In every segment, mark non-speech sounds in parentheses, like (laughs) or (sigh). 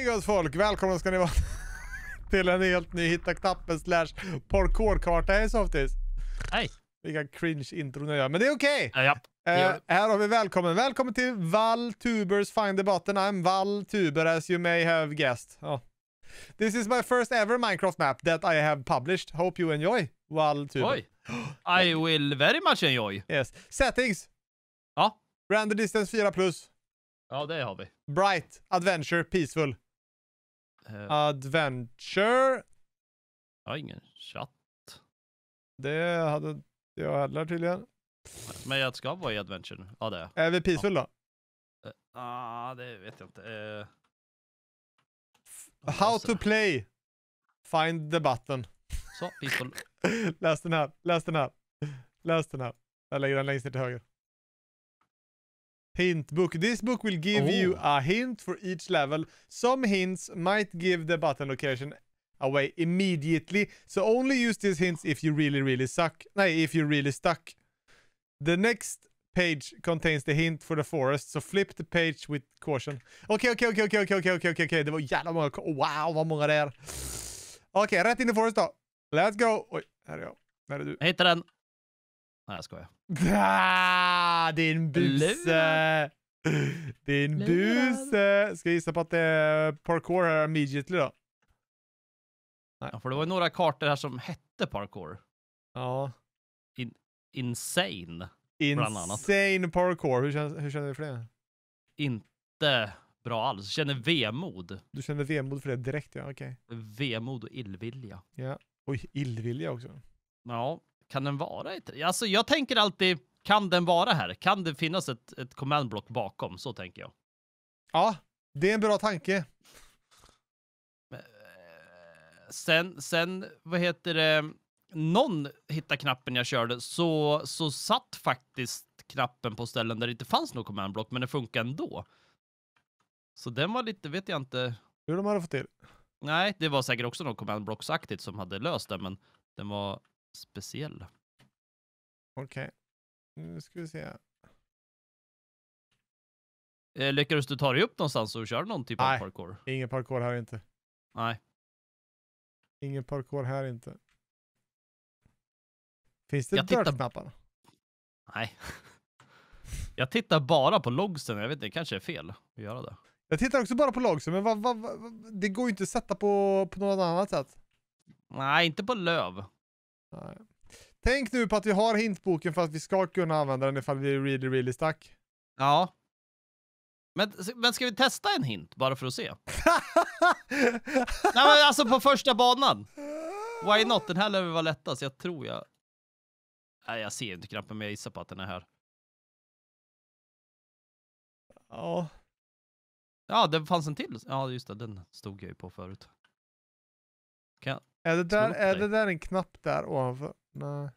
Hej gott folk! Välkomna ska ni vara (laughs) till en helt ny Hitta knappen slash parkourkarta. Hej Softis! Hej! Vilka cringe intron jag gör, men det är okej! Okay. Ja, ja. uh, här har vi välkommen. Välkommen till Val Tubers Find the Button. I'm Val Tuber as you may have guessed. Oh. This is my first ever Minecraft map that I have published. Hope you enjoy Val Tuber. Oj. I will very much enjoy. Yes. Settings. Ja. Render distance 4+. plus. Ja, det har vi. Bright, adventure, peaceful. Eh, Adventure. Jag har ingen chatt. Det hade jag heller tydligen. Men jag ska vara i Adventure. Ja, det är vi peaceful ja. då? Ja, eh, ah, det vet jag inte. Uh... How to play. Find the button. Så, peaceful. (laughs) Läs den här. Läs den här. Läs den här. Jag lägger den längst ner till höger hint book. This book will give oh. you a hint for each level. Some hints might give the button location away immediately. So only use these hints if you really, really suck. Nej, if you really stuck. The next page contains the hint for the forest, so flip the page with caution. Okej, okay, okej, okay, okej, okay, okej, okej, okej, okej, okej, det var jävla många. Wow, vad många det är. Okej, rätt in i forest då. Let's go. Oj, här är jag. Här är du. Jag hittade den. Nej, jag skojar. Ah, din buse! Din buse! Ska jag gissa på att det är parkour här immediately då? Nej. Ja, för det var ju några kartor här som hette parkour. Ja. In insane. Insane parkour. Hur känner, hur känner du för det? Inte bra alls. Jag känner vemod. Du känner vemod för det direkt, ja. Okej. Okay. Vemod och illvilja. Ja. Och illvilja också. Ja. Kan den vara Alltså, jag tänker alltid, kan den vara här? Kan det finnas ett, ett block bakom? Så tänker jag. Ja, det är en bra tanke. Eh, sen, sen, vad heter det, någon hittade knappen jag körde, så, så satt faktiskt knappen på ställen där det inte fanns något command block, men det funkar ändå. Så den var lite, vet jag inte. Hur de hade fått till? Nej, det var säkert också något command commandblocksaktigt som hade löst det, men den var speciell. Okej, okay. nu ska vi se. Eh, lyckades du ta dig upp någonstans och köra någon typ av parkour? Nej, ingen parkour här inte. Nej. Ingen parkour här inte. Finns det dörrknappar? Nej. (laughs) jag tittar bara på logsen, jag vet inte, det kanske är fel att göra det. Jag tittar också bara på logsen, men vad, vad, vad, det går ju inte att sätta på, på något annat sätt. Nej, inte på löv. Nej. Tänk nu på att vi har hintboken för att vi ska kunna använda den ifall vi är really, really stuck. Ja. Men, men ska vi testa en hint bara för att se? (laughs) Nej men alltså på första banan. Why not? Den här lär väl vara lättast. Jag tror jag... Nej, jag ser inte knappen men jag gissar på att den är här. Ja. Ja, det fanns en till. Ja, just det. Den stod jag ju på förut. Kan är det där, är det där en knapp där ovanför? Nej.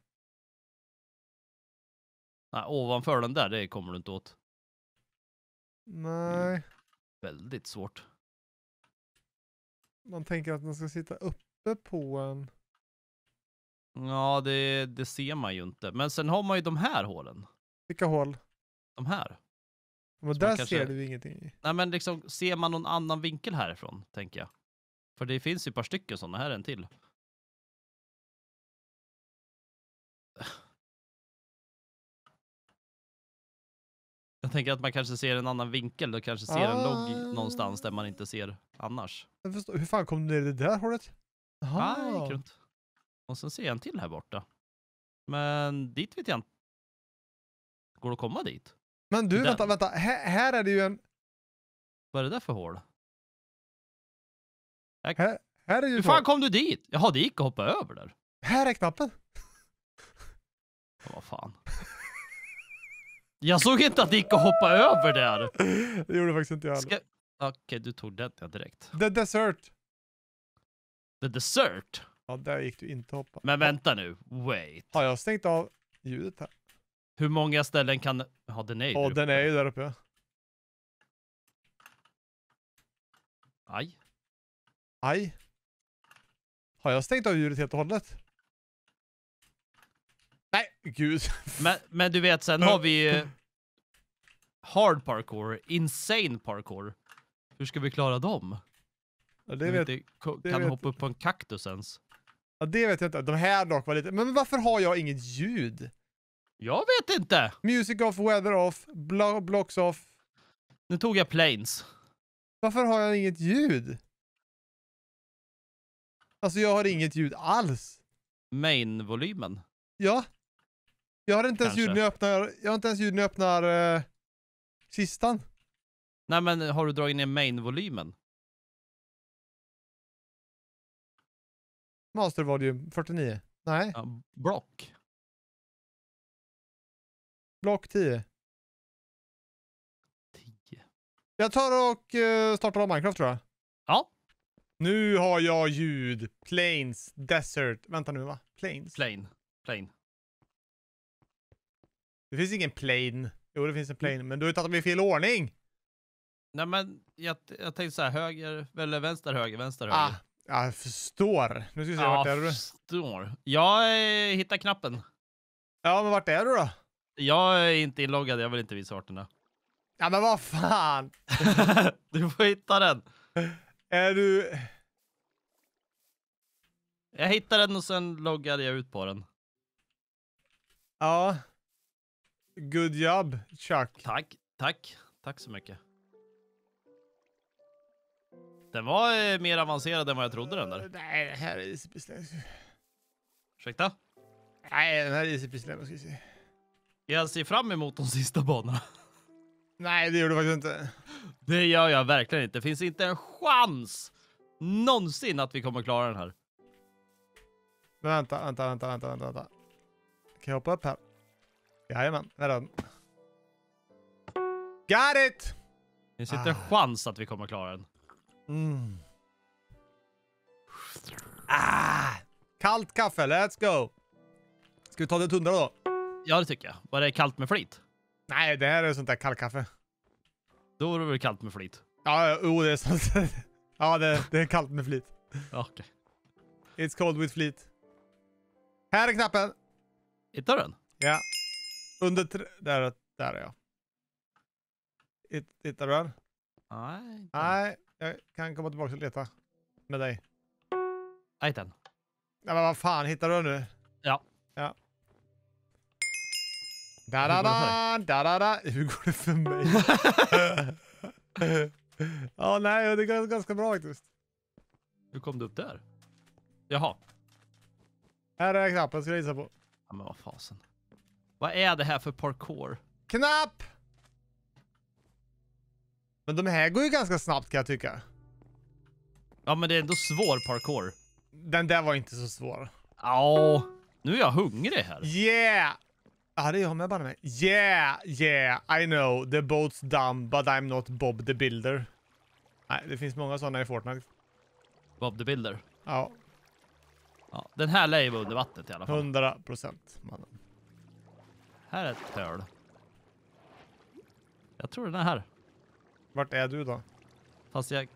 Nej, ovanför den där, det kommer du inte åt. Nej. Väldigt svårt. Man tänker att den ska sitta uppe på en. Ja, det, det ser man ju inte. Men sen har man ju de här hålen. Vilka hål? De här. Men där kanske... ser du ingenting i. Nej, men liksom ser man någon annan vinkel härifrån, tänker jag. För det finns ju ett par stycken sådana, här är en till. Jag tänker att man kanske ser en annan vinkel, då kanske ser ah. en logg ah. någonstans där man inte ser annars. hur fan kom du ner i det där hålet? Jaha. Ah, gick runt. Och sen ser jag en till här borta. Men dit vet jag inte. Går det att komma dit? Men du, vänta, vänta. H här är det ju en... Vad är det där för hål? Här, här är ju Hur fan kom du dit? Jaha, det gick att hoppa över där. Här är knappen. Ja, vad fan. Jag såg inte att det gick att hoppa över där. Det gjorde faktiskt inte jag heller. Ska... Okej, okay, du tog den ja, direkt. The dessert. The dessert? Ja, där gick du inte hoppa. Men vänta nu, wait. Har jag stängt av ljudet här? Hur många ställen kan... Ja, den är ju Ja, den är ju där uppe. Aj. Aj. Har jag stängt av ljudet helt och hållet? Nej, gud. Men, men du vet, sen har vi hard parkour, insane parkour. Hur ska vi klara dem? Ja, det vet, inte, kan det vet. hoppa upp på en kaktus ens. Ja, det vet jag inte. De här dock var lite... Men varför har jag inget ljud? Jag vet inte. Music off, weather off, blo blocks off. Nu tog jag planes. Varför har jag inget ljud? Alltså jag har inget ljud alls. Main-volymen? Ja. Jag har inte ens ljud när jag öppnar, jag har inte ens ljud när jag öppnar eh, kistan. Nej men har du dragit ner main-volymen? Master volume 49. Nej. Ja, block. Block 10. 10. Jag tar och eh, startar om Minecraft tror jag. Nu har jag ljud. Plains, desert. Vänta nu va? Plains? Plain. Plain. Det finns ingen plain. Jo, det finns en plain, mm. men du har ju tagit dem i fel ordning. Nej, men jag, jag tänkte så här, höger, eller vänster, höger, vänster, höger. Ah, jag förstår. Nu ska vi se, ah, vart är du? Jag förstår. Jag eh, hittar knappen. Ja, men vart är du då? Jag är inte inloggad, jag vill inte visa vart den är. Ja, men vad fan! (laughs) du får hitta den. (laughs) Är du... Jag hittade den och sen loggade jag ut på den. Ja. Good job, Chuck. Tack, tack. Tack så mycket. Den var eh, mer avancerad än vad jag trodde den där. Nej, det här är easy pislem. Ursäkta? Nej, den här är easy pislem, ska vi se. Jag ser fram emot de sista banorna. Nej, det gör du faktiskt inte. Det gör jag verkligen inte. Det Finns inte en chans någonsin att vi kommer klara den här. Vänta, vänta, vänta, vänta, vänta, Kan jag hoppa upp här? Jajamän, är den. Got it! Det finns inte en ah. chans att vi kommer klara den. Mm. Ah! Kallt kaffe, let's go! Ska vi ta det tundra då? Ja, det tycker jag. Var det kallt med flit? Nej, det här är sånt där kallkaffe. Då är det väl kallt med flit? Ja, oh, det är sant. (laughs) ja, det, det, är kallt med flit. Okej. Okay. It's cold with flit. Här är knappen. Hittar du den? Ja. Under tre... Där, där är jag. Hitt, hittar du den? Nej. Nej, jag kan komma tillbaka och leta. Med dig. Jag hittade den. Nej, men vad fan. Hittar du den nu? Ja. Da da da, da da da. Hur går det för mig? (laughs) ja, nej, det går ganska bra faktiskt. Hur kom du upp där? Jaha. Här är knappen, skulle jag gissa på. Ja, men vad fasen. Vad är det här för parkour? Knapp! Men de här går ju ganska snabbt kan jag tycka. Ja, men det är ändå svår parkour. Den där var inte så svår. Ja, nu är jag hungrig här. Yeah! Ja, det är jag med banne mig. Yeah, yeah, I know. The boat's dumb, but I'm not Bob the Builder. Nej, det finns många sådana i Fortnite. Bob the Builder? Ja. ja den här lär ju vara under vattnet i alla fall. 100 procent, mannen. Här är ett hål. Jag tror den är här. Vart är du då? Fast jag...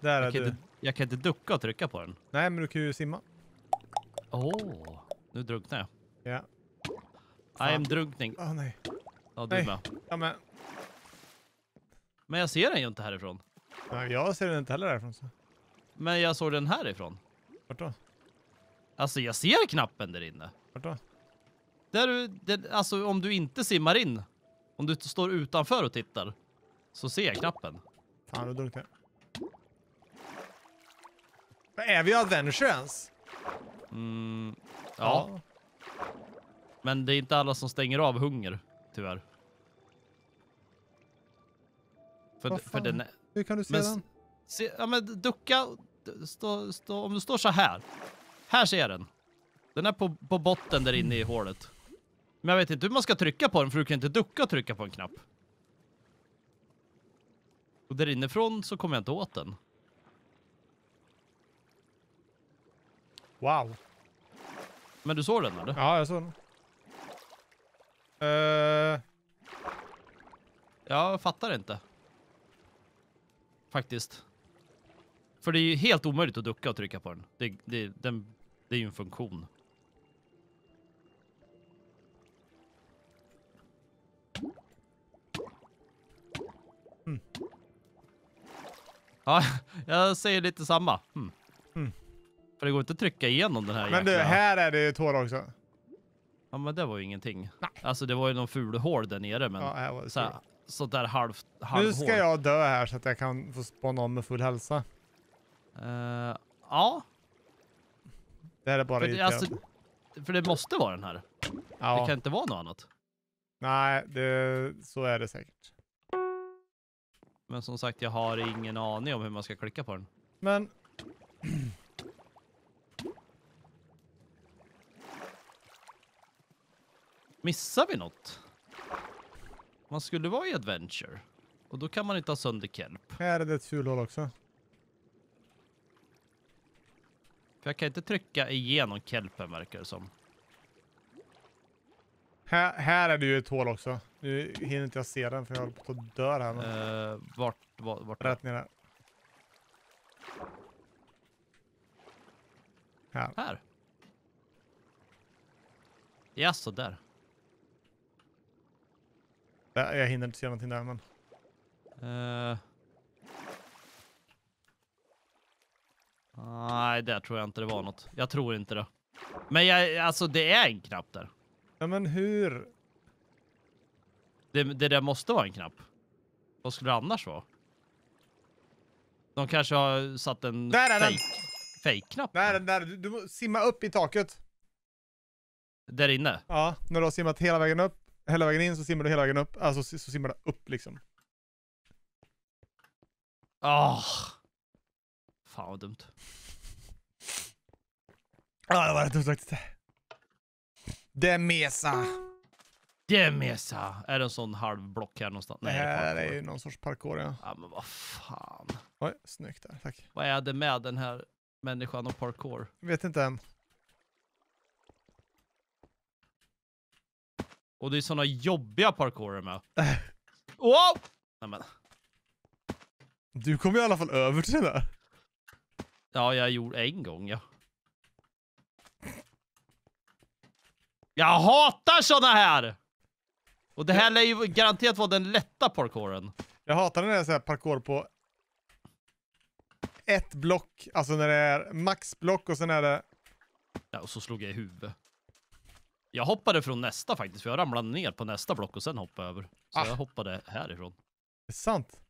Där jag är du. Inte, jag kan inte ducka och trycka på den. Nej, men du kan ju simma. Åh, oh, nu drunknar jag. Ja. Nej, en drunkning. Åh, ah, nej. Ja, du nej. med. Ja, men... Men jag ser den ju inte härifrån. Nej, jag ser den inte heller härifrån. Så. Men jag såg den härifrån. Vart då? Alltså, jag ser knappen där inne. Vart då? Där du, där, alltså om du inte simmar in. Om du står utanför och tittar. Så ser jag knappen. Fan, du drunknar. Är vi adventure ens? Mm, ja. ja. Men det är inte alla som stänger av hunger, tyvärr. För, för den... Hur kan du se men, den? Se, ja, men ducka... Stå, stå, om du står så här. Här ser jag den. Den är på, på botten där inne i hålet. Men jag vet inte hur man ska trycka på den, för du kan inte ducka och trycka på en knapp. Och där inifrån så kommer jag inte åt den. Wow. Men du såg den eller? Ja, jag såg den. Uh... Jag fattar inte. Faktiskt. För det är ju helt omöjligt att ducka och trycka på den. Det, det, den, det är ju en funktion. Mm. Ja, (laughs) jag säger lite samma. Mm. Mm. För det går inte att trycka igenom den här Men jäkla... du, här är det ju tår också. Ja, men det var ju ingenting. Nej. Alltså det var ju någon ful hål där nere, men ja, jag var så, här, halv, halv Nu ska hål. jag dö här så att jag kan få spåna om med full hälsa. Uh, ja. Det här är bara för det, alltså, för det måste vara den här. Ja. Det kan inte vara något annat. Nej, det, så är det säkert. Men som sagt, jag har ingen aning om hur man ska klicka på den. Men... (clears throat) Missar vi något? Man skulle vara i Adventure. Och då kan man inte ha sönder kelp. Här är det ett fulhål också. För jag kan inte trycka igenom kelpen verkar det som. Här, här är det ju ett hål också. Nu hinner inte jag se den för jag håller på att dö här. Men... Uh, vart, vart, vart? Rätt ner här. Här. Här? Ja, så där. Jag, äh, jag hinner inte se någonting där men... Uh. Nej, där tror jag inte det var något. Jag tror inte det. Men jag, alltså det är en knapp där. Ja, men hur? Det, det där måste vara en knapp. Vad skulle det annars vara? De kanske har satt en där är fake, den. fake knapp Där är den, där. Du, du simma upp i taket. Där inne? Ja, när du har simmat hela vägen upp hela vägen in, så simmar du hela vägen upp. Alltså så simmar du upp liksom. Ah. Oh. Fan vad dumt. Ja, ah, det var rätt dumt faktiskt. Det är mesa. Det Är mesa! Är det en sån halv block här någonstans? Nej, det här är ju någon sorts parkour ja. Ja, ah, men vad fan. Oj, snyggt där. Tack. Vad är det med den här människan och parkour? Jag vet inte än. Och det är såna jobbiga parkourer med. (laughs) wow! Nej men. Du kom ju i alla fall över till den där. Ja, jag gjorde en gång, ja. Jag hatar såna här! Och det här lär ju garanterat vara den lätta parkouren. Jag hatar när det är så parkour på ett block, alltså när det är maxblock och sen är det... Ja, och så slog jag i huvudet. Jag hoppade från nästa faktiskt, för jag ramlade ner på nästa block och sen hoppade över. Så ah. jag hoppade härifrån. Det är sant.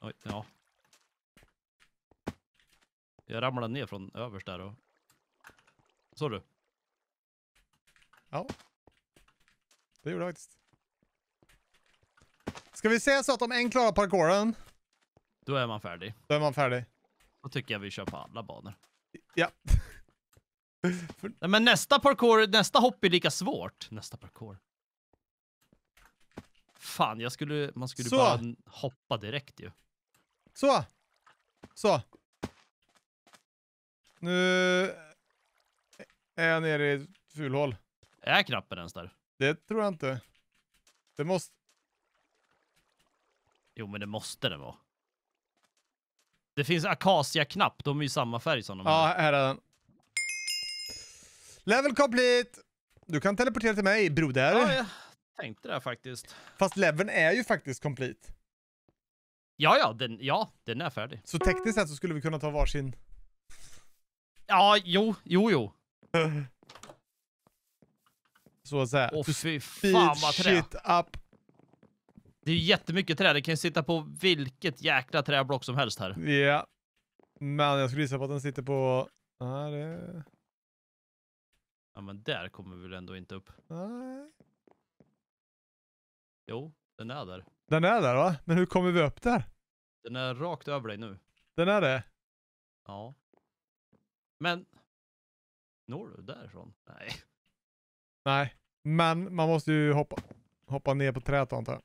Oj, ja. Jag ramlade ner från överst där och... Såg du? Ja. Det gjorde jag faktiskt. Ska vi säga så att om en klarar parkouren... Då är man färdig. Då är man färdig. Då tycker jag vi kör på alla banor. Ja. Nej, men nästa parkour, nästa hopp är lika svårt. Nästa parkour. Fan, jag skulle, man skulle Så. bara hoppa direkt ju. Så! Så. Nu är jag nere i ett fulhål. Är knappen ens där? Det tror jag inte. Det måste... Jo, men det måste den vara. Det finns akacia-knapp, de är ju samma färg som de Ja, här är den. Level complete! Du kan teleportera till mig, broder. Ja, jag tänkte det faktiskt. Fast leveln är ju faktiskt complete. Ja, ja, den, ja, den är färdig. Så tekniskt sett så skulle vi kunna ta varsin... Ja, jo, jo, jo. Så att säga. Åh, fy fan vad shit up. Det är ju jättemycket trä. Det kan ju sitta på vilket jäkla träblock som helst här. Ja. Yeah. Men jag skulle gissa på att den sitter på... Nej, det... Ja, men där kommer vi väl ändå inte upp? Nej. Jo, den är där. Den är där va? Men hur kommer vi upp där? Den är rakt över dig nu. Den är det? Ja. Men når du därifrån? Nej. Nej, men man måste ju hoppa, hoppa ner på trädet antar jag.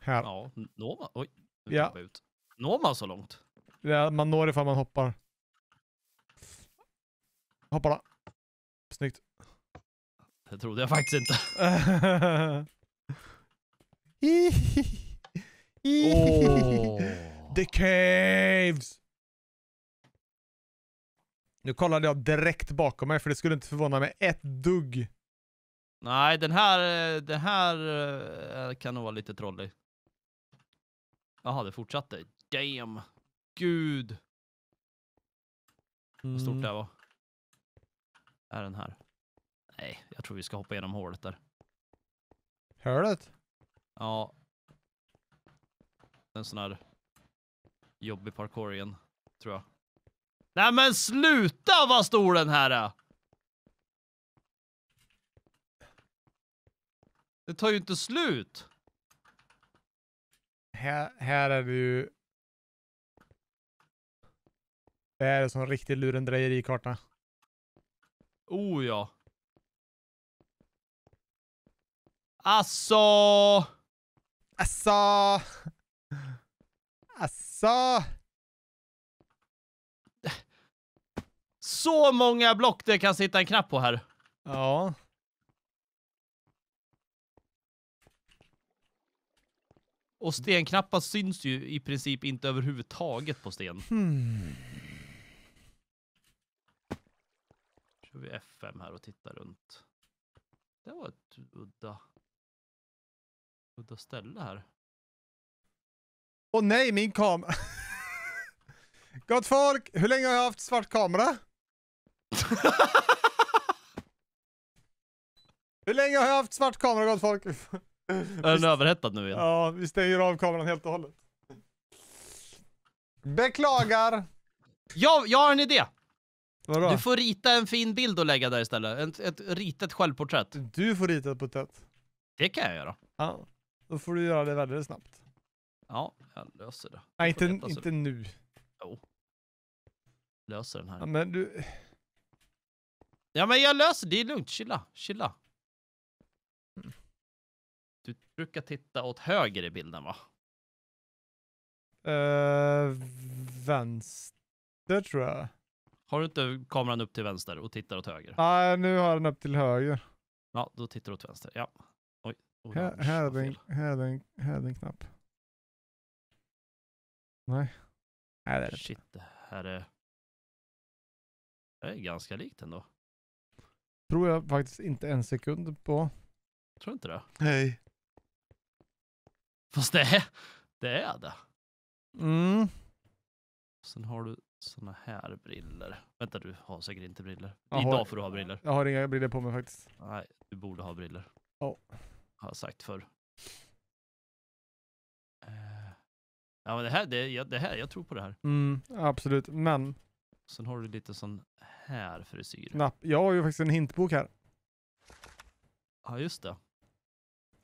Här. Ja, når man? Oj, nu ja. ut. Når man så långt? Ja, man når ifall man hoppar. Hoppar Snyggt. Det trodde jag faktiskt inte. oh. The caves! Nu kollade jag direkt bakom mig för det skulle inte förvåna mig ett dugg. Nej, den här, den här eh, kan nog vara lite trollig. Jaha, det fortsatte. Damn. Gud. Vad stort mm. det här var. Är den här? Nej, jag tror vi ska hoppa igenom hålet där. Hålet? Ja. En sån här jobbig parkour igen, tror jag. Nej men sluta vad stor den här är! Det tar ju inte slut! Här, här är det ju... Det här är som en riktig lurendrejerikarta. karta Oh ja. Asså! Asså! Asså! Så många block det kan sitta en knapp på här. Ja. Och stenknappar syns ju i princip inte överhuvudtaget på sten. Hmm. vi F5 här och tittar runt. Det var ett udda, udda ställe här. Åh oh, nej, min kamera! (laughs) Gott folk, hur länge har jag haft svart kamera? (laughs) hur länge har jag haft svart kamera, gott folk? Är den överhettad nu igen? Ja, vi stänger av kameran helt och hållet. Beklagar. Jag, jag har en idé! Vadå? Du får rita en fin bild och lägga där istället. Ett, ett ritet självporträtt. Du får rita ett porträtt. Det kan jag göra. Ja. Då får du göra det väldigt snabbt. Ja, jag löser det. Nej, inte, inte du. nu. Jo. Löser den här. Ja, men du... Ja, men jag löser det. Det är lugnt. Chilla. Chilla. Du brukar titta åt höger i bilden, va? Uh, vänster, tror jag. Har du inte kameran upp till vänster och tittar åt höger? Nej, nu har den upp till höger. Ja, då tittar du åt vänster. Ja. Oj. Oh, här, är en, här, är en, här är en knapp. Nej. Nej det är Shit, det här är... Det är ganska likt ändå. Tror jag faktiskt inte en sekund på. tror inte det. Nej. Fast det är det. Är det. Mm. Sen har du såna här briller. Vänta, du har säkert inte briller. Aha. Idag får du ha briller. Jag har inga briller på mig faktiskt. Nej, du borde ha briller. Ja. Oh. Har jag sagt förr. Eh, ja, men det här, det, det här, jag tror på det här. Mm, absolut, men. Sen har du lite sån här frisyr. Napp. Jag har ju faktiskt en hintbok här. Ja, just det.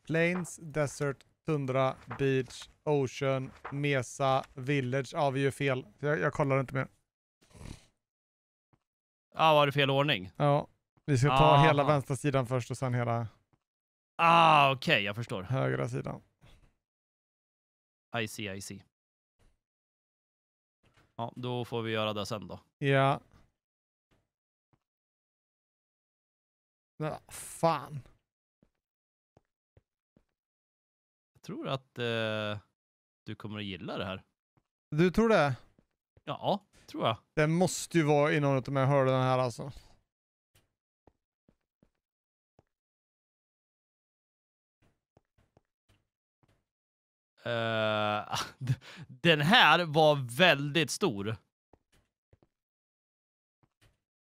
Plains Desert 100, Beach, Ocean, Mesa, Village. Ja, vi gör fel. Jag, jag kollar inte mer. Ah, var det fel ordning? Ja. Vi ska ta ah. hela vänstra sidan först och sen hela... Ah, okej. Okay, jag förstår. Högra sidan. I see, I see. Ja, då får vi göra det sen då. Ja. Men fan. tror att eh, du kommer att gilla det här. Du tror det? Ja, tror jag. Det måste ju vara i någon av de här hörlen här alltså. Uh, (laughs) den här var väldigt stor.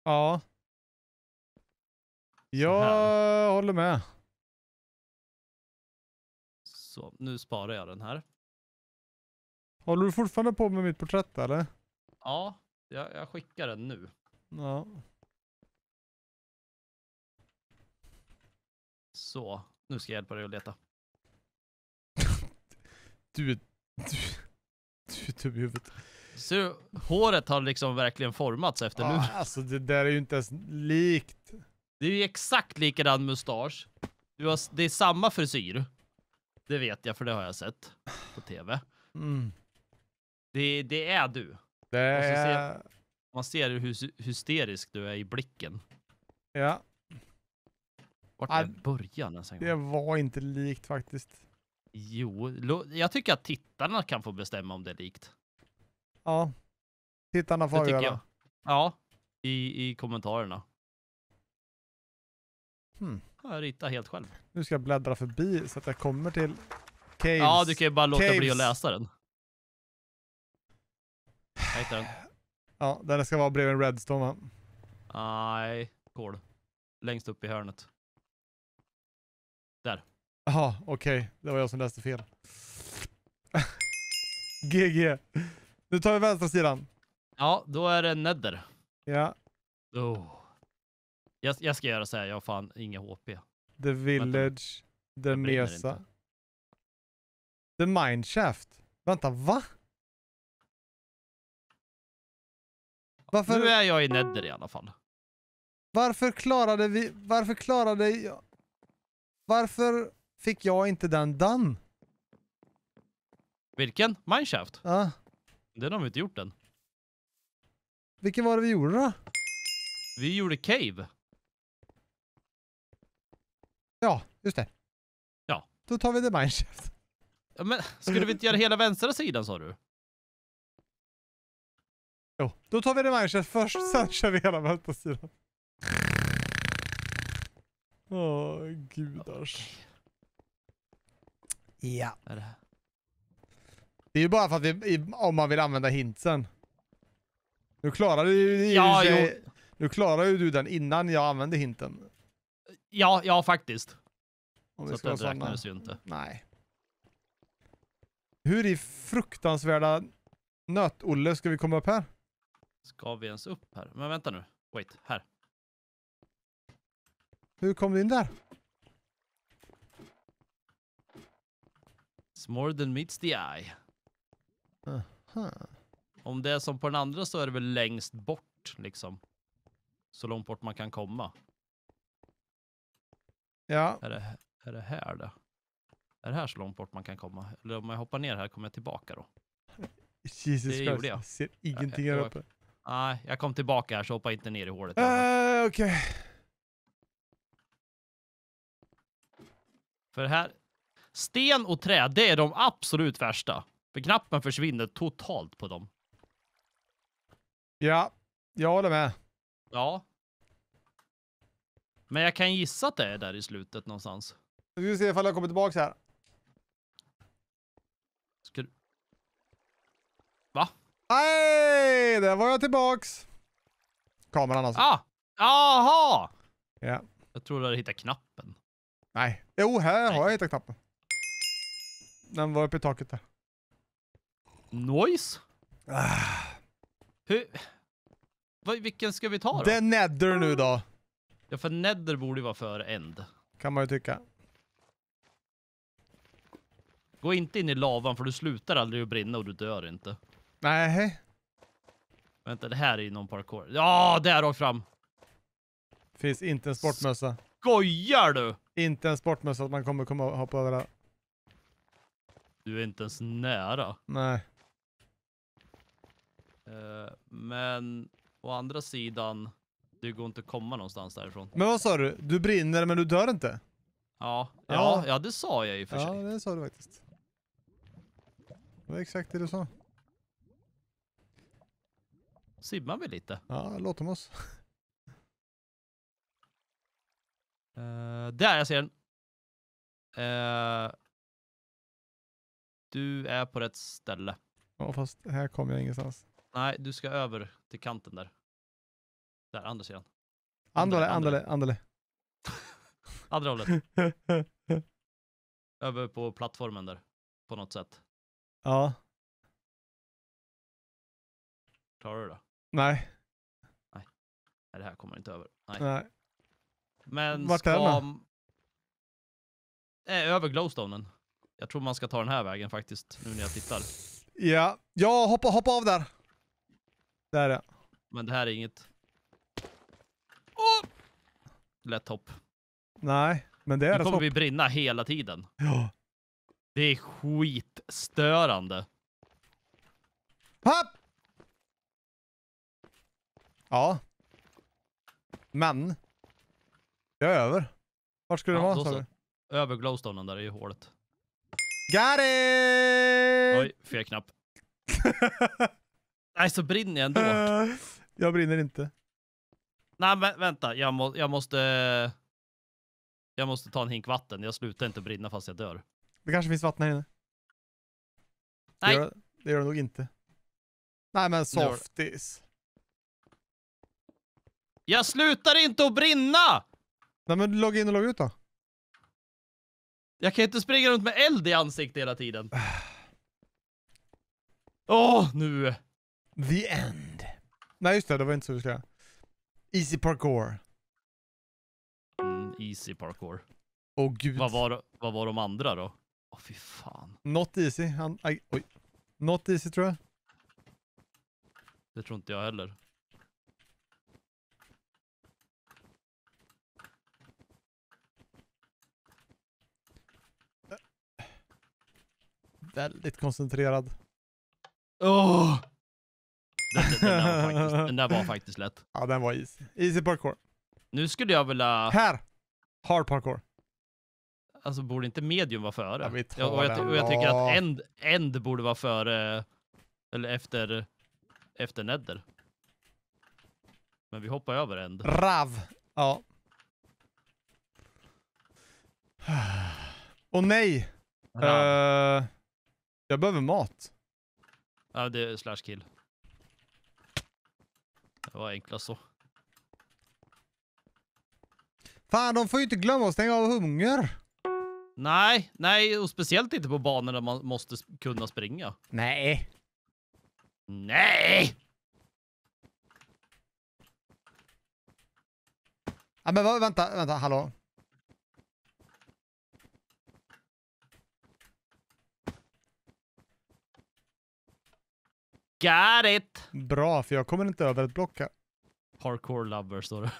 Ja. Jag håller med. Så, nu sparar jag den här. Håller du fortfarande på med mitt porträtt eller? Ja, jag, jag skickar den nu. Ja. Så, nu ska jag hjälpa dig att leta. (laughs) du, du, du är dum i huvudet. Så håret har liksom verkligen formats efter ah, nu. (laughs) Alltså det där är ju inte ens likt. Det är ju exakt likadan mustasch. Du har, det är samma frisyr. Det vet jag, för det har jag sett på tv. Mm. Det, det är du. Det är... Ser, man ser hur hysterisk du är i blicken. Ja. Vart är början? Alltså? Det var inte likt faktiskt. Jo, jag tycker att tittarna kan få bestämma om det är likt. Ja. Tittarna får avgöra. Ja, i, i kommentarerna. Hmm jag rita helt själv. Nu ska jag bläddra förbi så att jag kommer till caves. Ja, du kan ju bara låta caves. bli att läsa den. Jag hittar den. Ja, den ska vara bredvid en redstone va? Nej, kol. Längst upp i hörnet. Där. Jaha, okej. Okay. Det var jag som läste fel. GG. (laughs) Nu tar vi vänstra sidan. Ja, då är det Nedder. Ja. Oh. Jag, jag ska göra så här, jag har fan inga HP. The Village, Vänta. The Mesa. The Mineshaft. Vänta, va? Varför... Nu är jag i Nether i alla fall. Varför klarade vi... Varför klarade jag... Varför fick jag inte den done? Vilken? Mineshaft? Ja. Ah. Den har vi inte gjort än. Vilken var det vi gjorde då? Vi gjorde Cave. Ja, just det. Ja. Då tar vi The Mineshaft. Ja, men skulle vi inte göra hela vänstra sidan sa du? Jo, då tar vi The Mineshaft först, sen kör vi hela vänstra sidan. Åh, oh, gudars. Ja. Det är ju bara för att vi, om man vill använda hintsen. Nu klarade ju, ja, ju, nu klarade ju du den innan jag använde hinten. Ja, ja faktiskt. Om så det räknades ju inte. Nej. Hur i fruktansvärda nöt-Olle ska vi komma upp här? Ska vi ens upp här? Men vänta nu. Wait, här. Hur kom du in där? It's more than meets the eye. Uh -huh. Om det är som på den andra så är det väl längst bort liksom. Så långt bort man kan komma. Ja. Är det, är det här det? Är det här så långt bort man kan komma? Eller om jag hoppar ner här, kommer jag tillbaka då? (laughs) Jesus det Christ, gjorde jag. ser ingenting jag, här uppe. Nej, jag kom tillbaka här så hoppa inte ner i hålet. Uh, Okej. Okay. För här, sten och trä, det är de absolut värsta. För knappen försvinner totalt på dem. Ja, jag håller med. Ja, men jag kan gissa att det är där i slutet någonstans. Nu ska vi se ifall jag kommer tillbaka här. Ska du... Va? Nej, där var jag tillbaks. Kameran alltså. Ah! Aha! Ja. Jag tror du hade hittat knappen. Nej. Jo, här Nej. har jag hittat knappen. Den var uppe i taket där. Noise? Ah. Hur... Vilken ska vi ta då? The Nether nu då. Ja, för nether borde ju vara före end. Kan man ju tycka. Gå inte in i lavan för du slutar aldrig att brinna och du dör inte. Nej. Vänta, det här är ju någon parkour. Ja, där rakt fram. Finns inte en sportmössa. Skojar du? Inte en sportmössa att man kommer komma och hoppa över det. Du är inte ens nära. Nej. Uh, men å andra sidan... Det går inte att komma någonstans därifrån. Men vad sa du? Du brinner men du dör inte? Ja, ja, ja. det sa jag ju för sig. Ja, det sa du faktiskt. Det var exakt det du sa. Simmar vi lite? Ja, låt oss. uh, (laughs) där, jag ser den. Uh, du är på rätt ställe. Ja, fast här kommer jag ingenstans. Nej, du ska över till kanten där där, andra sidan. Andale, andale, andale. Andra hållet. (laughs) Över på plattformen där, på något sätt. Ja. Klarar du det? Nej. Nej, Nej det här kommer inte över. Nej. Nej. Men Vart ska... Vart är den äh, Över glowstonen. Jag tror man ska ta den här vägen faktiskt, nu när jag tittar. Ja, ja hoppa, hoppa av där. Där ja. Men det här är inget lätt hopp. Nej, men det är Nu kommer vi brinna hela tiden. Ja. Det är skitstörande. Hopp! Ja. Men. Jag är över. Vart skulle ja, den vara? Över glowstonen där i hålet. Got it! Oj, fel knapp. (laughs) Nej, så brinner jag ändå. jag brinner inte. Nej, men vänta. Jag, må, jag måste... Jag måste ta en hink vatten. Jag slutar inte brinna fast jag dör. Det kanske finns vatten här inne. Nej. Det gör det, gör det nog inte. Nej, men softies. Jag slutar inte att brinna! Nej, men logga in och logga ut då. Jag kan inte springa runt med eld i ansiktet hela tiden. (sighs) Åh, oh, nu! The end. Nej, just det. Det var inte så vi skulle göra. Easy parkour. Mm, easy parkour. Åh oh, gud. Vad var, vad var de andra då? Åh oh, fy fan. Not easy. Han, I, oj. Not easy tror jag. Det tror inte jag heller. Äh. Väldigt koncentrerad. Åh! Oh! Den, den, den, där, var (laughs) faktiskt, den där var faktiskt lätt. Ja, den var easy. Easy parkour. Nu skulle jag vilja... Här! Hard parkour. Alltså borde inte medium vara före? Ja, vi tar jag, och, jag, och jag tycker att end, end borde vara före, eller efter, efter nether. Men vi hoppar över end. Rav! Ja. Och nej! Uh, jag behöver mat. Ja, det är slash kill. Det var enklast så. Fan, de får ju inte glömma att stänga av hunger. Nej, nej, och speciellt inte på banor där man måste kunna springa. Nej. Nej! Ja, men vänta, vänta, hallå. Got it! Bra, för jag kommer inte över ett block här. Hardcore lover står det.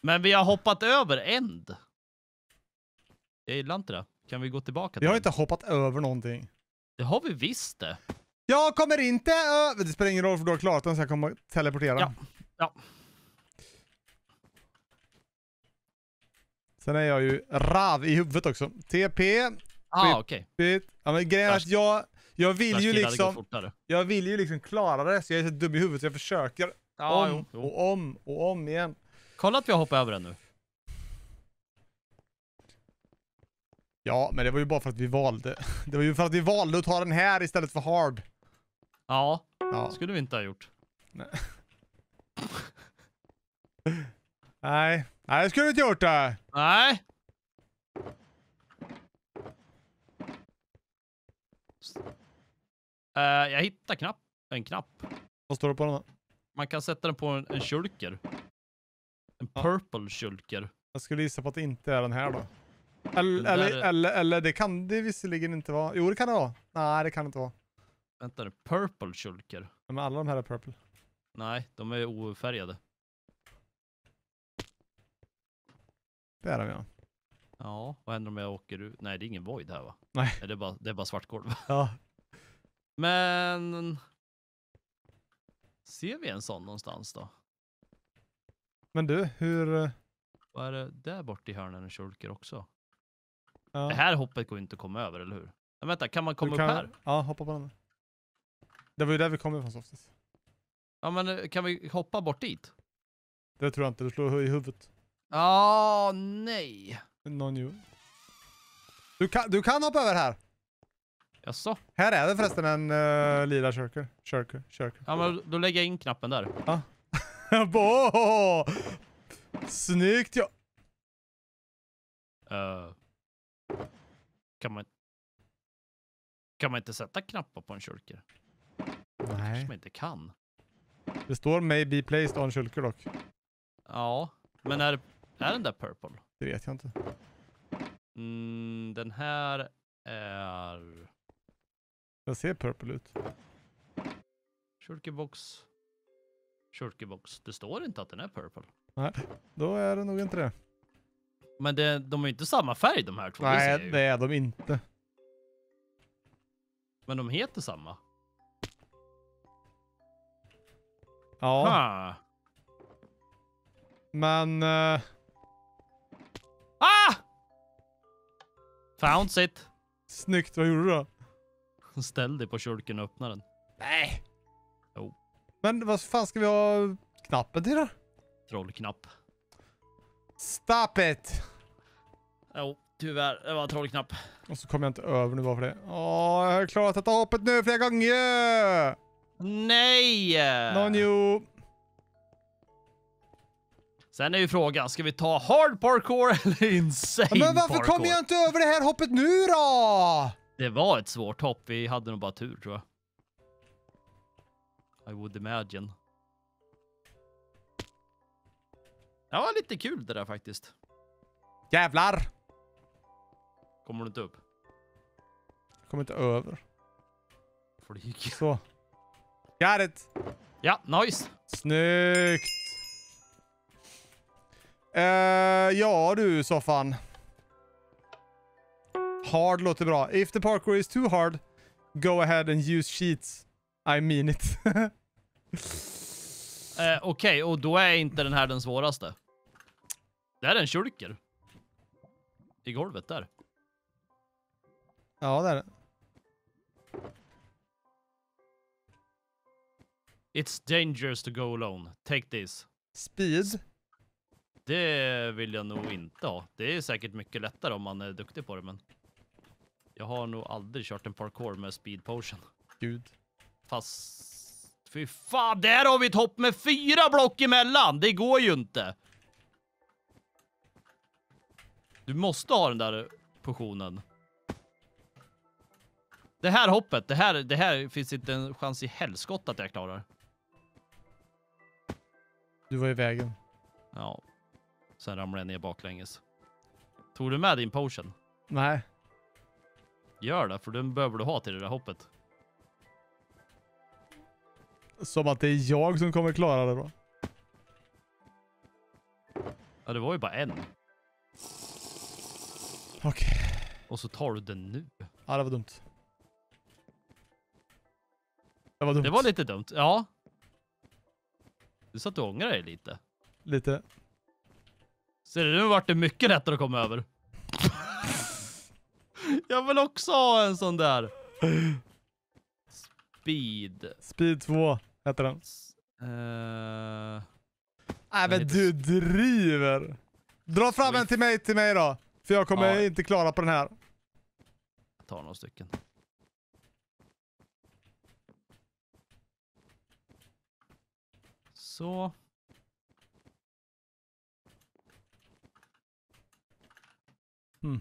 Men vi har hoppat över end. Jag gillar inte det. Kan vi gå tillbaka Vi har inte hoppat över någonting. Det har vi visst det. Jag kommer inte över... Det spelar ingen roll för du har klarat den så jag kommer teleportera. Ja. ja. Sen är jag ju rav i huvudet också. TP. Ah, okej. Okay. Ja, men grejen är att jag jag vill ju liksom... Jag vill ju liksom klara det, så jag är så dum i huvudet så jag försöker. Ja, om jo. och om och om igen. Kolla att vi har hoppat över den nu. Ja, men det var ju bara för att vi valde. (laughs) Det var ju för att vi valde att ta den här istället för hard. Ja, ja. skulle vi inte ha gjort. Nej. (laughs) Nej, det skulle vi inte ha gjort det. Äh. Nej. Uh, jag hittar knapp. en knapp. Vad står det på den då? Man kan sätta den på en, en shulker. En ja. purple shulker. Jag skulle gissa på att det inte är den här då. Eller, eller, är... eller, eller, det kan det visserligen inte vara. Jo, det kan det vara. Nej, det kan det inte vara. Vänta nu, purple shulker? Men alla de här är purple. Nej, de är ofärgade. Det är de ja. Ja, vad händer om jag åker ut? Nej, det är ingen void här va? Nej. Nej det, är bara, det är bara svart golv. Ja. Men... Ser vi en sån någonstans då? Men du, hur... Eh, Vad är det där borta i hörnen En kjolker också? Ja. Det här hoppet går inte att komma över, eller hur? Men vänta, kan man komma du upp här? Ja, hoppa på den. Det var ju där vi kom ifrån softest. Ja, men eh, kan vi hoppa bort dit? Det tror jag inte, du slår i huvudet. Ja, oh, nej. Någon ju. Du kan, du kan hoppa över här! Jaså? Här är det förresten en uh, lila shirker. Shirker, shirker. Ja, men då lägger jag in knappen där. Ja. Ah. (laughs) Snyggt, ja. Uh, kan man... Kan man inte sätta knappar på en shulker? Nej. Kanske man inte kan. Det står may be placed on shulker dock. Ja, men är, är den där purple? Det vet jag inte. Mm, den här är... Den ser purple ut. Shulkerbox. Shulkerbox. Det står inte att den är purple. Nej, då är det nog inte det. Men det, de är ju inte samma färg de här två. Nej, det, är de inte. Men de heter samma. Ja. Ha. Men... Uh... Ah! Founds it. Snyggt, vad gjorde du då? Ställ dig på kyrkan och öppna den. Nej. Jo. Men vad fan ska vi ha knappen till då? Trollknapp. Stop it! Jo, tyvärr. Det var trollknapp. Och så kommer jag inte över nu bara för det. Åh, jag har klarat detta hoppet nu flera gånger! Nej! No new. Sen är ju frågan, ska vi ta hard parkour eller insane parkour? Men varför kommer jag inte över det här hoppet nu då? Det var ett svårt hopp. Vi hade nog bara tur tror jag. I would imagine. Det var lite kul det där faktiskt. Jävlar! Kommer du inte upp? Jag kommer inte över. Flyg. Så. Got it! Ja, nice. Snyggt! Uh, ja du, soffan. Hard låter bra. If the parkour is too hard, go ahead and use sheets. I mean it. (laughs) eh, Okej, okay, och då är inte den här den svåraste. Det här är en kyrker. I golvet där. Ja, det är det. It's dangerous to go alone. Take this. Speed? Det vill jag nog inte ha. Det är säkert mycket lättare om man är duktig på det, men... Jag har nog aldrig kört en parkour med speed potion. Gud. Fast... Fy fan, där har vi ett hopp med fyra block emellan! Det går ju inte! Du måste ha den där potionen. Det här hoppet, det här, det här finns inte en chans i helskott att jag klarar. Du var i vägen. Ja. Sen ramlade jag ner baklänges. Tog du med din potion? Nej. Gör det, för den behöver du ha till det där hoppet. Som att det är jag som kommer klara det då. Ja, det var ju bara en. Okej. Okay. Och så tar du den nu. Ja, det var dumt. Det var dumt. Det var lite dumt, ja. Du satt och ångrade dig lite. Lite. Ser du, nu vart det mycket lättare att komma över. Jag vill också ha en sån där. Speed. Speed 2 heter den. Uh, Nej men du driver. Dra fram en till mig till mig då. För jag kommer ja. inte klara på den här. Jag tar några stycken. Så. Hmm.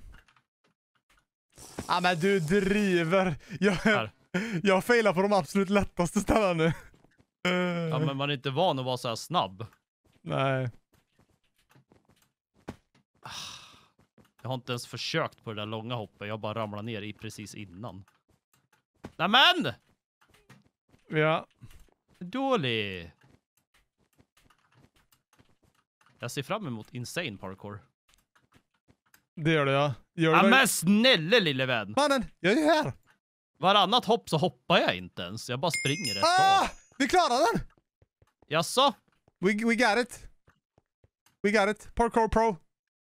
Ja, men du driver. Jag, här. jag failar på de absolut lättaste ställena nu. Ja, men man är inte van att vara så här snabb. Nej. Jag har inte ens försökt på det där långa hoppet. Jag bara ramlade ner i precis innan. Nämen! Ja. Dålig. Jag ser fram emot insane parkour. Det gör du ja. Gör ja, men snälla lille vän. Mannen, jag är ju här. Varannat hopp så hoppar jag inte ens. Jag bara springer rätt ah, av. Vi klarar den! Jaså? We, we got it. We got it. Parkour pro.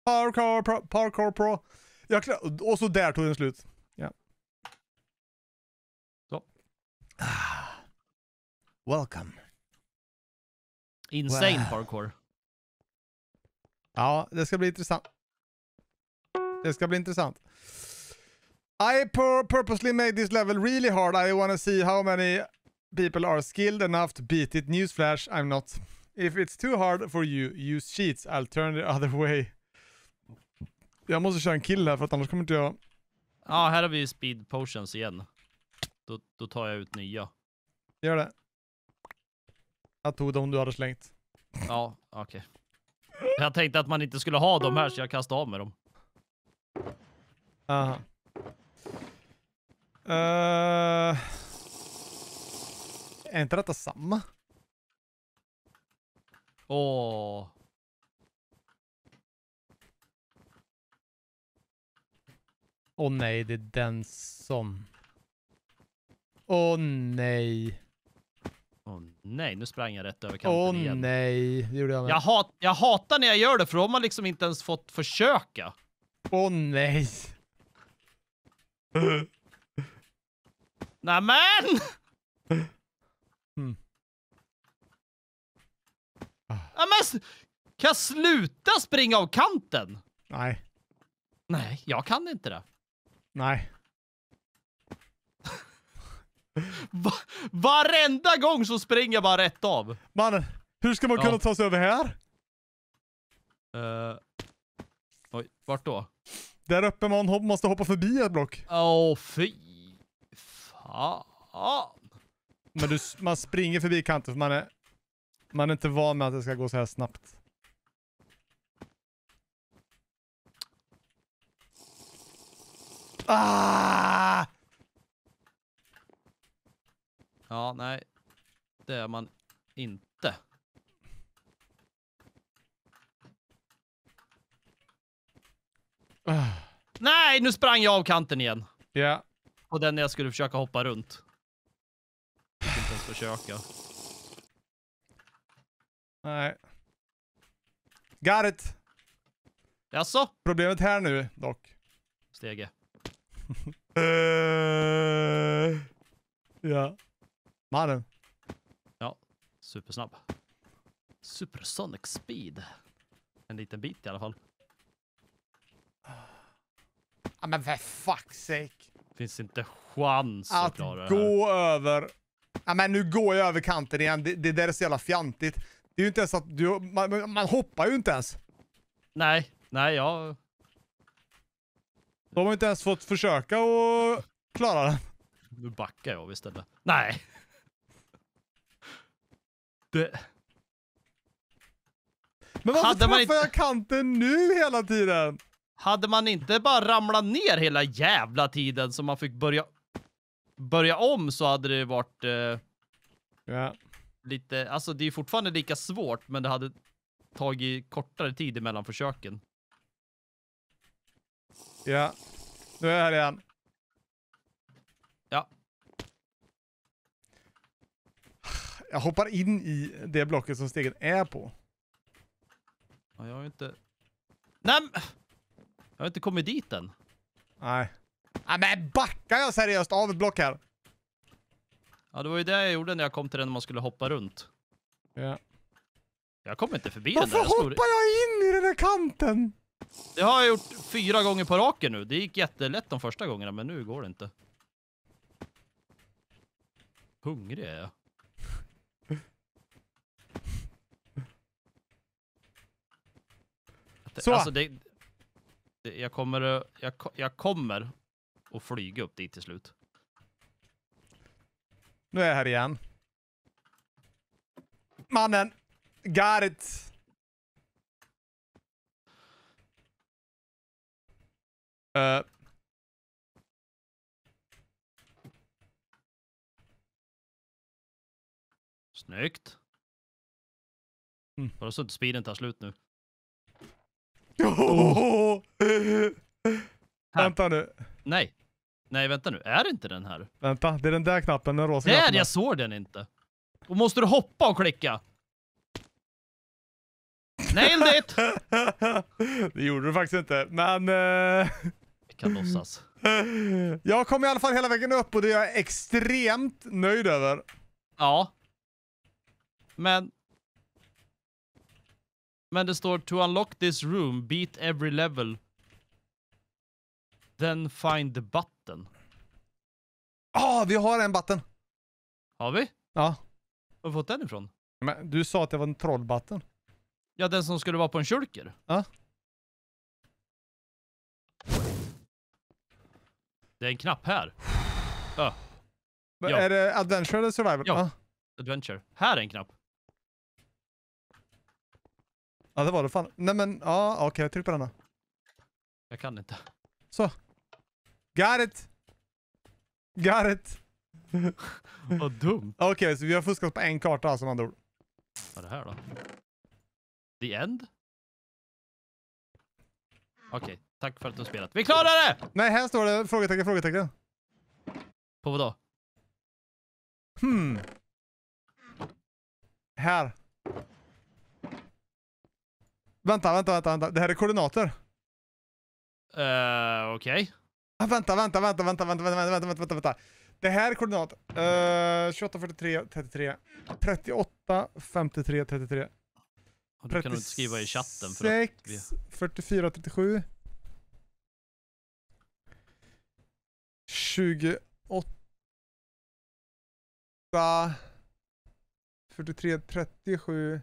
Parkour pro. Parkour pro. Jag klar, och så där tog den slut. Ja. Så. Ah. Welcome. Insane wow. parkour. Ja, det ska bli intressant. Det ska bli intressant. I pur purposely made this level really hard. I wanna see how many people are skilled enough to beat it. Newsflash, I'm not. If it's too hard for you, use cheats. I'll turn the other way. Jag måste köra en kill här för att annars kommer inte jag... Ja, här har vi speed potions igen. Då, då tar jag ut nya. Gör det. Jag tog dem du hade slängt. Ja, okej. Okay. Jag tänkte att man inte skulle ha dem här så jag kastade av med dem. Aha. Uh, är inte detta samma? Åh. Oh. Åh oh, nej, det är den som... Åh oh, nej. Åh oh, nej, nu sprang jag rätt över kanten oh, igen. Åh nej, det gjorde jag med. Jag, hat jag hatar när jag gör det, för då har man liksom inte ens fått försöka. Åh oh, nej! Nämen! Mm. Ah. men kan jag sluta springa av kanten? Nej. Nej, jag kan inte det. Nej. (laughs) Va varenda gång så springer jag bara rätt av. Mannen, hur ska man kunna ta sig över här? Uh, Oj, vart då? Där uppe man hopp, måste hoppa förbi ett block. Åh, fy fan. Men du, man springer förbi kanten för man är, man är inte van med att det ska gå så här snabbt. Ah! Ja, nej. Det är man inte. (sighs) Nej, nu sprang jag av kanten igen. Ja. Yeah. Och den jag skulle försöka hoppa runt. Jag inte ens försöka. Nej. Got it! Jaså? Problemet här nu, dock. Stege. uh, (laughs) ja. Mannen. Ja. Supersnabb. Supersonic speed. En liten bit i alla fall men för fuck's sake. Finns inte chans att, att klara det här. gå över... Ja, men nu går jag över kanten igen. Det, det där är så jävla fjantigt. Det är ju inte ens att du... Man, man hoppar ju inte ens. Nej, nej jag... De har inte ens fått försöka och klara den. Nu backar jag istället. Nej! Det... Men varför Hade träffar man inte... jag kanten nu hela tiden? Hade man inte bara ramlat ner hela jävla tiden så man fick börja börja om så hade det varit eh, ja. lite, alltså det är fortfarande lika svårt men det hade tagit kortare tid mellan försöken. Ja, nu är jag här igen. Ja. Jag hoppar in i det blocket som stegen är på. Ja, jag har ju inte... Nej, jag har inte kommit dit än. Nej. Nej men backar jag seriöst av ett block här? Ja, det var ju det jag gjorde när jag kom till den när man skulle hoppa runt. Ja. Jag kom inte förbi Varför den där. Varför hoppar jag in i den där kanten? Det har jag gjort fyra gånger på raken nu. Det gick jättelätt de första gångerna, men nu går det inte. Hungrig är jag. Så! Alltså det, jag kommer, jag, jag kommer att flyga upp dit till slut. Nu är jag här igen. Mannen! Garret! Uh. Eh. Snyggt. Mm. Bara så att speeden tar slut nu. Oh. Vänta nu. Nej. Nej, vänta nu. Är det inte den här? Vänta, det är den där knappen, den rosa Där, jag såg den inte. Då måste du hoppa och klicka. Nailed it! (laughs) det gjorde du faktiskt inte, men... Eh, Vi kan låtsas. (laughs) Jag kom i alla fall hela vägen upp och det är jag extremt nöjd över. Ja. Men men det står to unlock this room, beat every level. Then find the button. Ah, vi har en button! Har vi? Ja. Var Har vi fått den ifrån? Men du sa att det var en trollbutton. Ja, den som skulle vara på en kyrker. Ja. Det är en knapp här. Ja. (sighs) ja. Är det adventure eller survival? Ja. ja. Adventure. Här är en knapp. Ja, det var det fan. Nej men, ja, okej, okay, tryck på denna. Jag kan inte. Så. Got it! Got it! (laughs) Vad dumt. Okej, okay, så vi har fuskat på en karta som alltså, andra ord. Vad är det här då? The end? Okej, okay, tack för att du spelat. Vi klarade det! Nej, här står det frågetecken, frågetecken. På vad då? Hmm. Här. Vänta, vänta, vänta, vänta. Det här är koordinater. Uh, Okej. Okay. Ah, vänta, vänta, vänta, vänta, vänta, vänta, vänta, vänta, vänta. Det här är koordinat. Uh, 28, 43, 33. 38, 53, 33. Och det 36, kan du inte skriva i chatten för att... Vi... 44, 37. 28. 43, 37.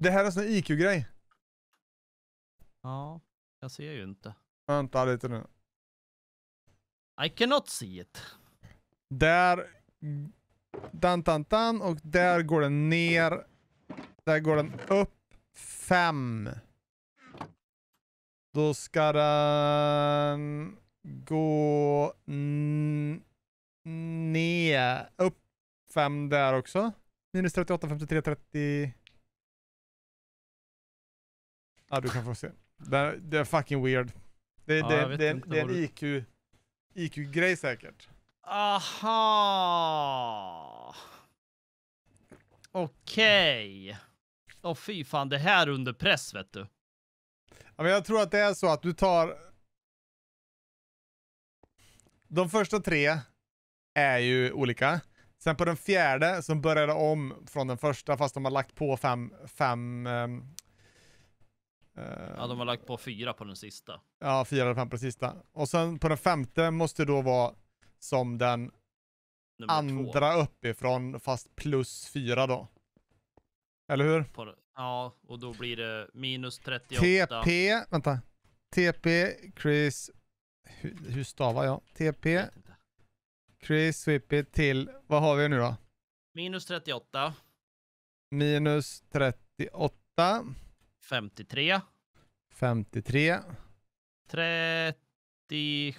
Det här är en sån IQ-grej. Ja, jag ser ju inte. Vänta lite nu. I cannot see it. Där... Dan, dan, dan. Och där går den ner. Där går den upp. Fem. Då ska den gå ner. Upp fem där också. Minus 38, 53, 30... Ja, du kan få se. Det, det är fucking weird. Det, ja, det, det, det är en IQ, IQ-grej säkert. Aha! Okej. Okay. Åh oh, fy fan, det här under press vet du. Ja, men jag tror att det är så att du tar... De första tre är ju olika. Sen på den fjärde som börjar om från den första fast de har lagt på fem, fem um, Ja, de har ehm, lagt på fyra på den sista. Ja, fyra eller fem på den sista. Och sen på den femte måste då vara som den Nummer andra två. uppifrån, fast plus fyra då. Eller hur? På, ja, och då blir det minus 38. TP, vänta. TP, Chris, hur, hur stavar jag? TP, Chris Whippy till, vad har vi nu då? Minus 38. Minus 38. 53. 53. 37.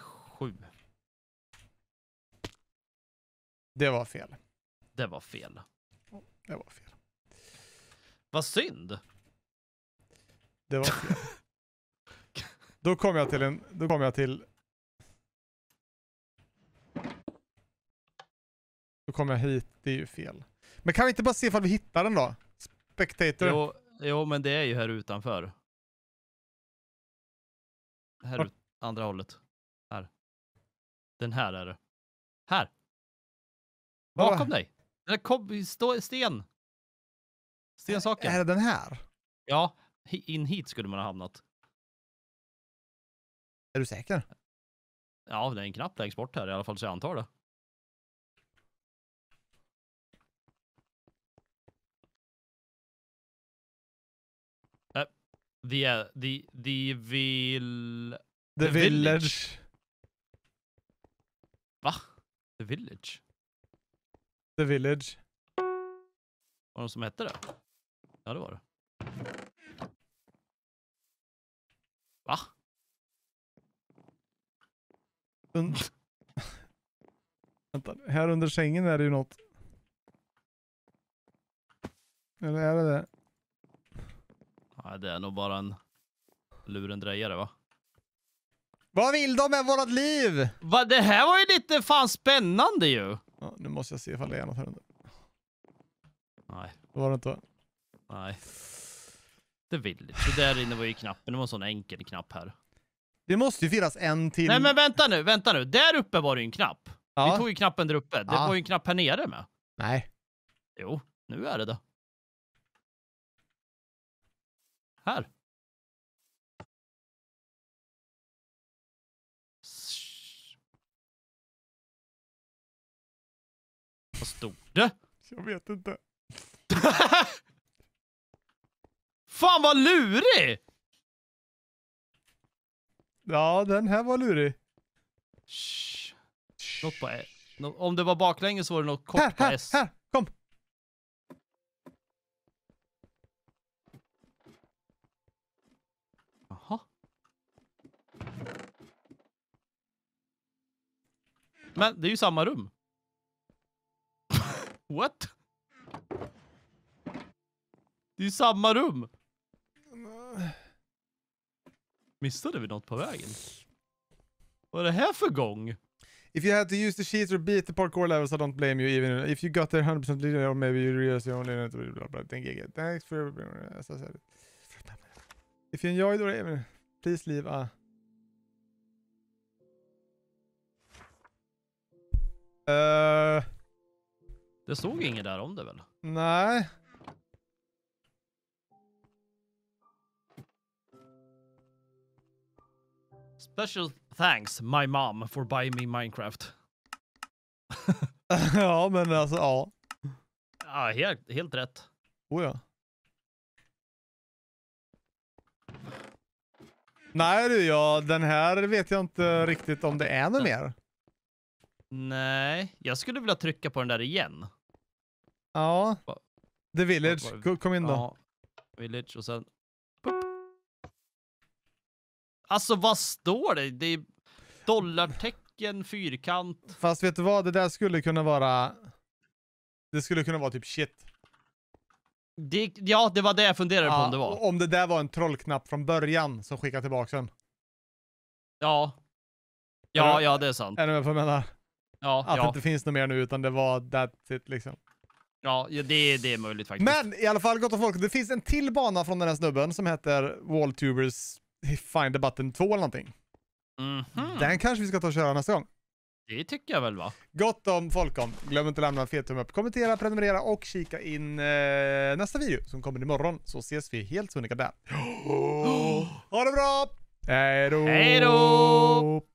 Det var fel. Det var fel. Det var fel. Vad synd. Det var fel. (laughs) då kommer jag till en... Då kommer jag till... Då kom jag hit. Det är ju fel. Men kan vi inte bara se ifall vi hittar den då? Spectator. Jo, Jo, men det är ju här utanför. Här, ut, andra hållet. Här. Den här är det. Här! Bakom Va? dig! Den där kom, stå, sten! Stensaken. Är det den här? Ja, in hit skulle man ha hamnat. Är du säker? Ja, det är en knapp längst bort här i alla fall, så jag antar det. The, uh, the, the vill... The, the village. village. Va? The Village? The Village. Var det någon som hette det? Ja, det var det. Va? Un Vänta, här under sängen är det ju något. Eller är det det? Nej, det är nog bara en lurendrejare va? Vad vill de med vårat liv? Va, det här var ju lite fan spännande ju. Ja, nu måste jag se ifall det är något här under. Nej. Det var det inte va? Nej. Det vill Så där inne var ju knappen. Det var en sån enkel knapp här. Det måste ju finnas en till. Nej men vänta nu, vänta nu. Där uppe var det ju en knapp. Ja. Vi tog ju knappen där uppe. Det ja. var ju en knapp här nere med. Nej. Jo, nu är det det. Här. Vad stod det? Jag vet inte. (laughs) Fan vad lurig! Ja, den här var lurig. Shh. Något på, no, om det var baklänges så var det något kort här, på här, S. Här, kom! Men det är ju samma rum. (laughs) What? Det är ju samma rum. Missade vi något på vägen? Vad är det här för gång? If you had to use the sheets or beat the parkour levels, I don't blame you even. If you got there 100% leader, or maybe you realize you only need to blah, blah, blah. Thank you. Thanks for... As I said. If you enjoyed or even, please leave a Uh... Det stod inget där om det väl? Nej. Special thanks my mom for buying me Minecraft. (laughs) ja, men alltså ja. Ja, helt, helt rätt. Oh ja. Nej du, ja, den här vet jag inte riktigt om det är något mer. Nej, jag skulle vilja trycka på den där igen. Ja. The Village, kom in då. Ja. Village och sen... Alltså vad står det? Det är dollartecken, fyrkant. Fast vet du vad? Det där skulle kunna vara... Det skulle kunna vara typ shit. Det, ja, det var det jag funderade ja, på om det var. Om det där var en trollknapp från början som skickade tillbaka den. Ja. Ja, ja, det är sant. Är du med på vad jag menar? Ja, att ja. det inte finns något mer nu, utan det var that's it liksom. Ja, det, det är möjligt faktiskt. Men i alla fall, gott och folk, det finns en till bana från den här snubben som heter Walltubers Find the Button 2 eller någonting. Mm -hmm. Den kanske vi ska ta och köra nästa gång. Det tycker jag väl va? Gott om folk om. Glöm inte att lämna en fet tumme upp, kommentera, prenumerera och kika in eh, nästa video som kommer imorgon så ses vi helt sonika där. Oh! (gasps) Ha det bra! Hej då! Hej då!